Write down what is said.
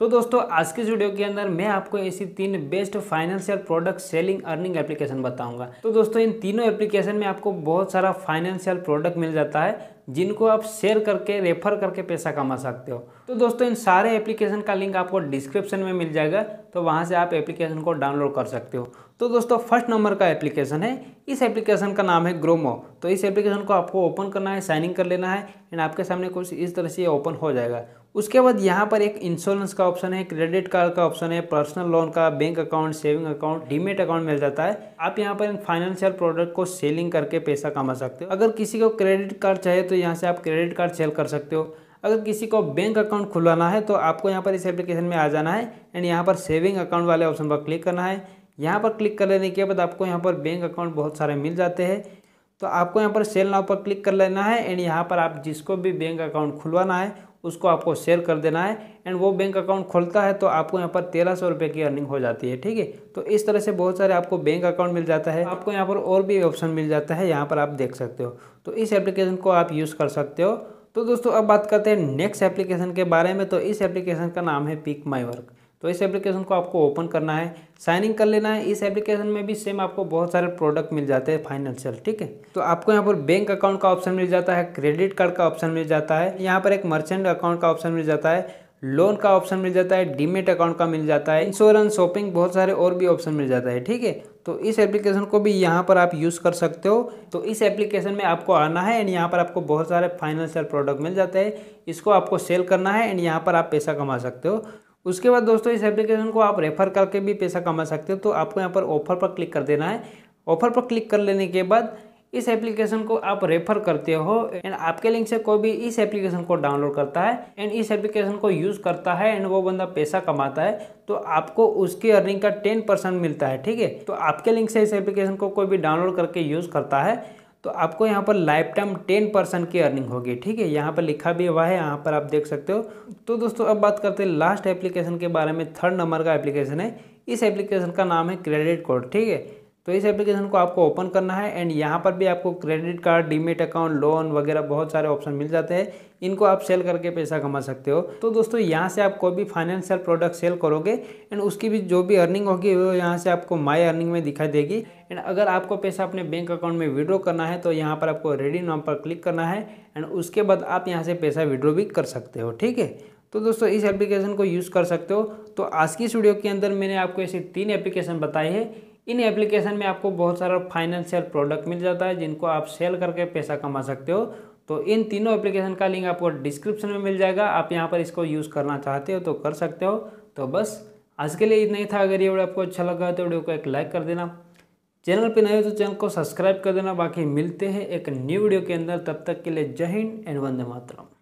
तो दोस्तों आज के वीडियो के अंदर मैं आपको ऐसी तीन best financial product selling earning application बताऊंगा तो दोस्तों इन तीनों एप्लीकेशन में आपको बहुत सारा फाइनेंशियल प्रोडक्ट मिल जाता है जिनको आप शेयर करके रेफर करके पैसा कमा सकते हो तो दोस्तों इन सारे एप्लीकेशन का लिंक आपको डिस्क्रिप्शन में मिल जाएगा तो वहाँ से आप एप्लीकेशन को डाउनलोड कर सकते हो तो दोस्तों फर्स्ट नंबर का एप्लीकेशन है इस एप्लीकेशन का नाम है ग्रोमो तो इस एप्लीकेशन को आपको ओपन करना है साइनिंग कर लेना है एंड आपके सामने कुछ इस तरह से ओपन हो जाएगा उसके बाद यहाँ पर एक इंश्योरेंस का ऑप्शन है क्रेडिट कार्ड का ऑप्शन है पर्सनल लोन का bank account saving account demat account मिल जाता है आप यहाँ पर इन फाइनेंशियल प्रोडक्ट को सेलिंग करके पैसा कमा सकते हो अगर किसी को क्रेडिट कार्ड चाहिए तो यहाँ से आप क्रेडिट कार्ड सेल कर सकते हो अगर किसी को बैंक अकाउंट खुलवाना है तो आपको यहाँ पर इस एप्लीकेशन में आ जाना है एंड यहाँ पर सेविंग अकाउंट वाले ऑप्शन पर क्लिक करना है यहाँ पर क्लिक कर लेने के बाद आपको यहाँ पर बैंक अकाउंट बहुत सारे मिल जाते हैं तो आपको यहाँ पर सेल नाव पर क्लिक कर लेना है एंड यहाँ पर आप जिसको भी बैंक अकाउंट खुलवाना है उसको आपको शेयर कर देना है एंड वो बैंक अकाउंट खोलता है तो आपको यहाँ पर तेरह सौ रुपये की अर्निंग हो जाती है ठीक है तो इस तरह से बहुत सारे आपको बैंक अकाउंट मिल जाता है आपको यहाँ पर और भी ऑप्शन मिल जाता है यहाँ पर आप देख सकते हो तो इस एप्लीकेशन को आप यूज़ कर सकते हो तो दोस्तों अब बात करते हैं नेक्स्ट एप्लीकेशन के बारे में तो इस एप्लीकेशन का नाम है पिक माई वर्क तो इस एप्लीकेशन को आपको ओपन करना है साइन इन कर लेना है इस एप्लीकेशन में भी सेम आपको बहुत सारे प्रोडक्ट मिल जाते हैं फाइनेंशियल ठीक है तो आपको यहाँ पर बैंक अकाउंट का ऑप्शन मिल जाता है क्रेडिट कार्ड का ऑप्शन मिल जाता है यहाँ पर एक मर्चेंट अकाउंट का ऑप्शन मिल जाता है लोन का ऑप्शन मिल जाता है डीमेट अकाउंट का मिल जाता है इंश्योरेंस शॉपिंग बहुत सारे और भी ऑप्शन मिल जाता है ठीक है तो इस एप्लीकेशन को भी यहाँ पर आप यूज़ कर सकते हो तो इस एप्लीकेशन में आपको आना है एंड यहाँ पर आपको बहुत सारे फाइनेंशियल प्रोडक्ट मिल जाते हैं इसको आपको सेल करना है एंड यहाँ पर आप पैसा कमा सकते हो उसके बाद दोस्तों इस एप्लीकेशन को आप रेफ़र करके भी पैसा कमा सकते हो तो आपको यहाँ पर ऑफर पर क्लिक कर देना है ऑफर पर क्लिक कर लेने के बाद इस एप्लीकेशन को आप रेफर करते हो एंड आपके लिंक से कोई भी इस एप्लीकेशन को डाउनलोड करता है एंड इस एप्लीकेशन को यूज़ करता है एंड वो बंदा पैसा कमाता है तो आपको उसकी अर्निंग का टेन परसेंट मिलता है ठीक है तो आपके लिंक से इस एप्लीकेशन को कोई भी डाउनलोड करके यूज़ करता है तो आपको यहाँ पर लाइफ टाइम टेन परसेंट की अर्निंग होगी ठीक है यहाँ पर लिखा भी हुआ है यहाँ पर आप देख सकते हो तो दोस्तों अब बात करते हैं लास्ट एप्लीकेशन के बारे में थर्ड नंबर का एप्लीकेशन है इस एप्लीकेशन का नाम है क्रेडिट कोड ठीक है तो इस एप्लीकेशन को आपको ओपन करना है एंड यहाँ पर भी आपको credit card demat account loan वगैरह बहुत सारे ऑप्शन मिल जाते हैं इनको आप सेल करके पैसा कमा सकते हो तो दोस्तों यहाँ से आप कोई भी फाइनेंशियल प्रोडक्ट सेल करोगे एंड उसकी भी जो भी अर्निंग होगी वो यहाँ से आपको माई अर्निंग में दिखाई देगी एंड अगर आपको पैसा अपने बैंक अकाउंट में विड्रॉ करना है तो यहाँ पर आपको रेडी नाम पर क्लिक करना है एंड उसके बाद आप यहाँ से पैसा विड्रॉ भी कर सकते हो ठीक है तो दोस्तों इस एप्लीकेशन को यूज़ कर सकते हो तो आज की स्टूडियो के अंदर मैंने आपको ऐसी तीन एप्लीकेशन बताई है इन एप्लीकेशन में आपको बहुत सारा फाइनेंशियल प्रोडक्ट मिल जाता है जिनको आप सेल करके पैसा कमा सकते हो तो इन तीनों एप्लीकेशन का लिंक आपको डिस्क्रिप्शन में मिल जाएगा आप यहाँ पर इसको यूज़ करना चाहते हो तो कर सकते हो तो बस आज के लिए इतना ही था अगर ये वीडियो आपको अच्छा लगा तो वीडियो को एक लाइक कर देना चैनल पर नए हो तो चैनल को सब्सक्राइब कर देना बाकी मिलते हैं एक न्यू वीडियो के अंदर तब तक के लिए जय हिंद एंड वंदे मातरम